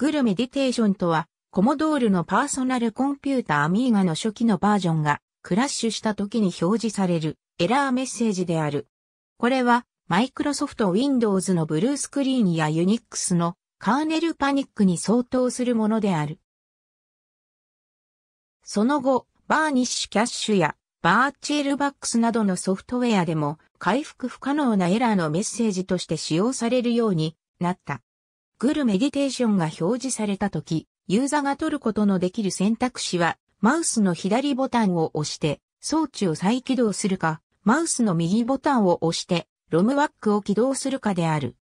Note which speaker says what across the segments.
Speaker 1: グルメディテーションとは、コモドールのパーソナルコンピュータアミーガの初期のバージョンがクラッシュした時に表示されるエラーメッセージである。これは、マイクロソフト Windows のブルースクリーンや Unix のカーネルパニックに相当するものである。その後、バーニッシュキャッシュやバーチエルバックスなどのソフトウェアでも回復不可能なエラーのメッセージとして使用されるようになった。グルメディテーションが表示されたとき、ユーザーが取ることのできる選択肢は、マウスの左ボタンを押して、装置を再起動するか、マウスの右ボタンを押して、ロムワックを起動するかである。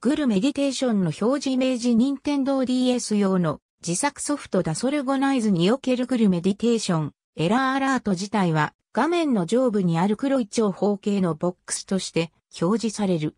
Speaker 1: グルメディテーションの表示イメージ任天堂 DS 用の自作ソフトダソルゴナイズにおけるグルメディテーションエラーアラート自体は画面の上部にある黒い長方形のボックスとして表示される。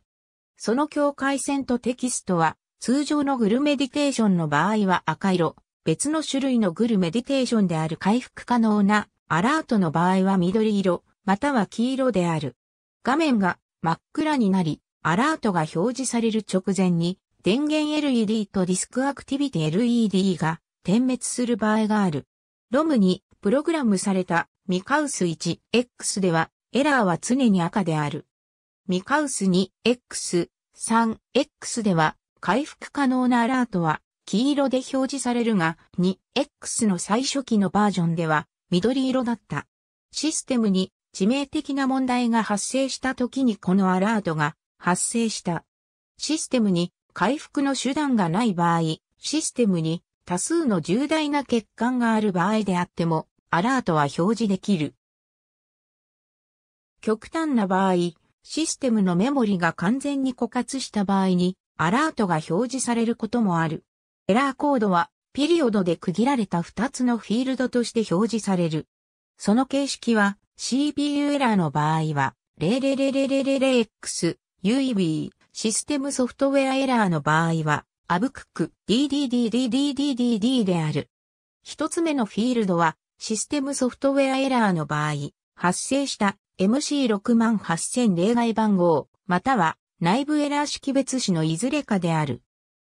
Speaker 1: その境界線とテキストは通常のグルメディテーションの場合は赤色、別の種類のグルメディテーションである回復可能なアラートの場合は緑色、または黄色である。画面が真っ暗になり、アラートが表示される直前に、電源 LED とディスクアクティビティ LED が点滅する場合がある。ロムにプログラムされたミカウス 1X ではエラーは常に赤である。ミカウス 2X、3X では回復可能なアラートは黄色で表示されるが 2X の最初期のバージョンでは緑色だった。システムに致命的な問題が発生した時にこのアラートが発生した。システムに回復の手段がない場合、システムに多数の重大な欠陥がある場合であっても、アラートは表示できる。極端な場合、システムのメモリが完全に枯渇した場合に、アラートが表示されることもある。エラーコードは、ピリオドで区切られた2つのフィールドとして表示される。その形式は、CPU エラーの場合は、0 0 0 0 x UEB、システムソフトウェアエラーの場合は、アブクック、DDDDDDDD である。一つ目のフィールドは、システムソフトウェアエラーの場合、発生した MC68000 例外番号、または内部エラー識別子のいずれかである。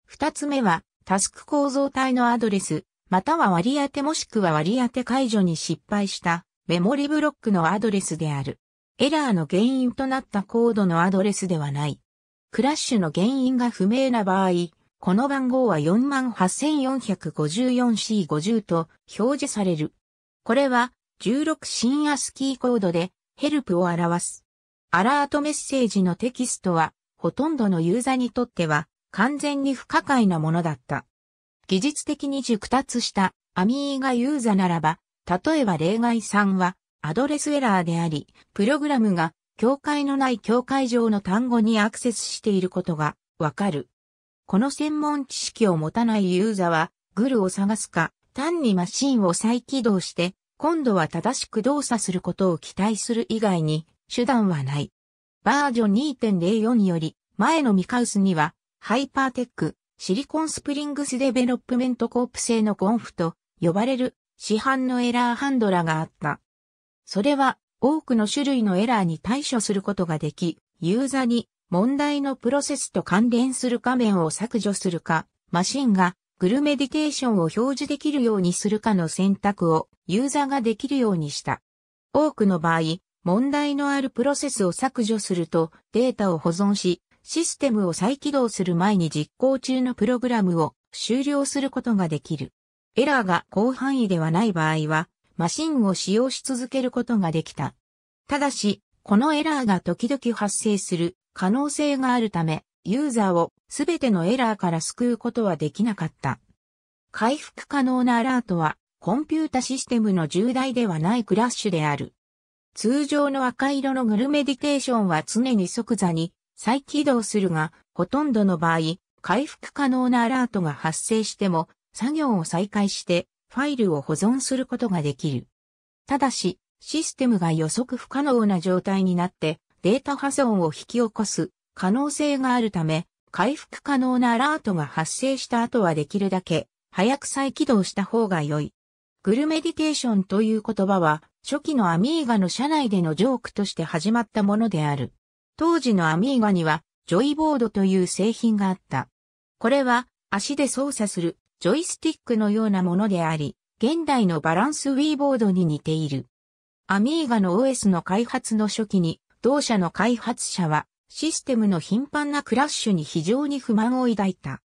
Speaker 1: 二つ目は、タスク構造体のアドレス、または割り当てもしくは割り当て解除に失敗したメモリブロックのアドレスである。エラーの原因となったコードのアドレスではない。クラッシュの原因が不明な場合、この番号は 48,454C50 と表示される。これは16ンアスキーコードでヘルプを表す。アラートメッセージのテキストはほとんどのユーザーにとっては完全に不可解なものだった。技術的に熟達したアミーがユーザならば、例えば例外3はアドレスエラーであり、プログラムが境界のない境界上の単語にアクセスしていることがわかる。この専門知識を持たないユーザーは、グルを探すか、単にマシンを再起動して、今度は正しく動作することを期待する以外に手段はない。バージョン2.04により、前のミカウスには、ハイパーテック、シリコンスプリングスデベロップメントコープ製のゴンフと呼ばれる市販のエラーハンドラがあった。それは多くの種類のエラーに対処することができ、ユーザーに問題のプロセスと関連する画面を削除するか、マシンがグルメディケーションを表示できるようにするかの選択をユーザーができるようにした。多くの場合、問題のあるプロセスを削除するとデータを保存し、システムを再起動する前に実行中のプログラムを終了することができる。エラーが広範囲ではない場合は、マシンを使用し続けることができた。ただし、このエラーが時々発生する可能性があるため、ユーザーをすべてのエラーから救うことはできなかった。回復可能なアラートは、コンピュータシステムの重大ではないクラッシュである。通常の赤色のグルメディテーションは常に即座に再起動するが、ほとんどの場合、回復可能なアラートが発生しても、作業を再開してファイルを保存することができる。ただし、システムが予測不可能な状態になってデータ破損を引き起こす可能性があるため、回復可能なアラートが発生した後はできるだけ早く再起動した方が良い。グルメディテーションという言葉は初期のアミーガの社内でのジョークとして始まったものである。当時のアミーガには、ジョイボードという製品があった。これは、足で操作する、ジョイスティックのようなものであり、現代のバランスウィーボードに似ている。アミーガの OS の開発の初期に、同社の開発者は、システムの頻繁なクラッシュに非常に不満を抱いた。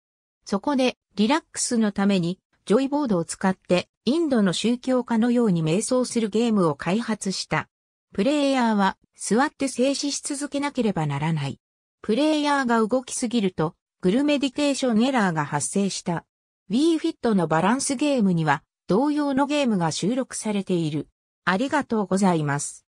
Speaker 1: そこで、リラックスのために、ジョイボードを使って、インドの宗教家のように瞑想するゲームを開発した。プレイヤーは座って静止し続けなければならない。プレイヤーが動きすぎると、グルメディテーションエラーが発生した。WeFit のバランスゲームには同様のゲームが収録されている。ありがとうございます。